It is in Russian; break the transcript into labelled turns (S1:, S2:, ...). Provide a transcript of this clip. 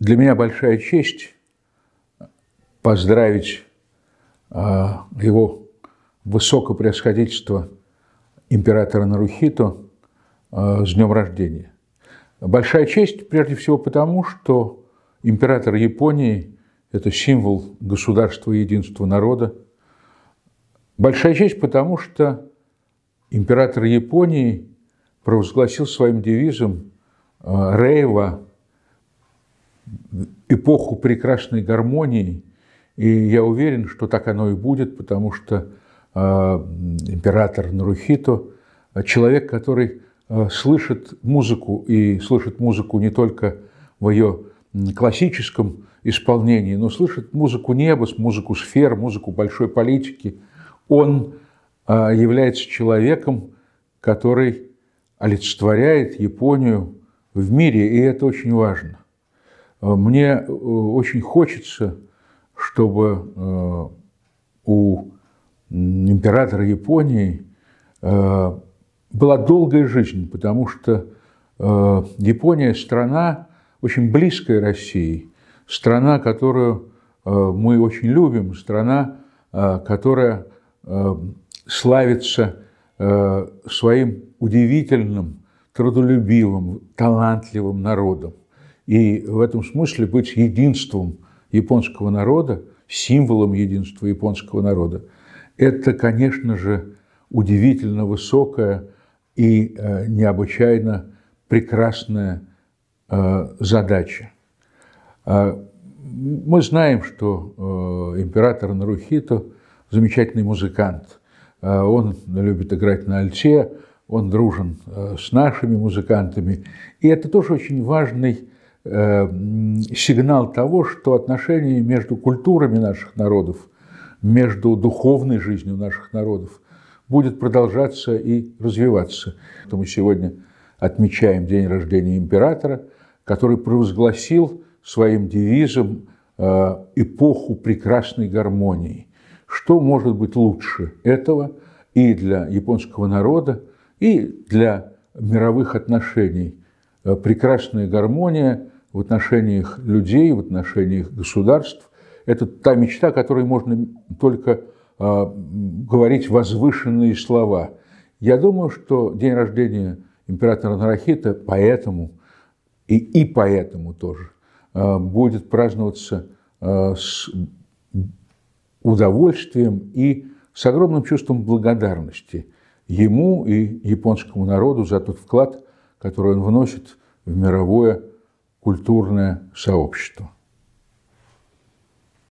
S1: Для меня большая честь поздравить а, его высокопревосходительство императора Нарухиту а, с днем рождения. Большая честь прежде всего потому, что император Японии – это символ государства и единства народа. Большая честь потому, что император Японии провозгласил своим девизом а, «Рейва эпоху прекрасной гармонии, и я уверен, что так оно и будет, потому что а, император Нарухито – человек, который а, слышит музыку, и слышит музыку не только в ее классическом исполнении, но слышит музыку неба, музыку сфер, музыку большой политики. Он а, является человеком, который олицетворяет Японию в мире, и это очень важно – Э, мне э, очень хочется, чтобы э, у императора Японии была долгая жизнь, потому что Япония – страна очень близкая России, страна, которую мы очень любим, страна, которая славится своим удивительным, трудолюбивым, талантливым народом и в этом смысле быть единством японского народа, символом единства японского народа, это, конечно же, удивительно высокая и э, необычайно прекрасная э, задача. А, мы знаем, что э, император Нарухито – замечательный музыкант. Он любит играть на альте, он дружен с нашими музыкантами. И это тоже очень важный Э, сигнал того, что отношения между культурами наших народов, между духовной жизнью наших народов будет продолжаться и развиваться. Мы сегодня отмечаем день рождения императора, который провозгласил своим девизом э, эпоху прекрасной гармонии. Что может быть лучше этого и для японского народа, и для мировых отношений – Э, прекрасная гармония в отношениях людей, в отношениях государств. Это та мечта, которой можно только а, говорить возвышенные слова. Я думаю, что день рождения императора Нарахита поэтому и, и поэтому тоже а, будет праздноваться а, с удовольствием и с огромным чувством благодарности ему и японскому народу за тот вклад, которую он вносит в мировое культурное сообщество.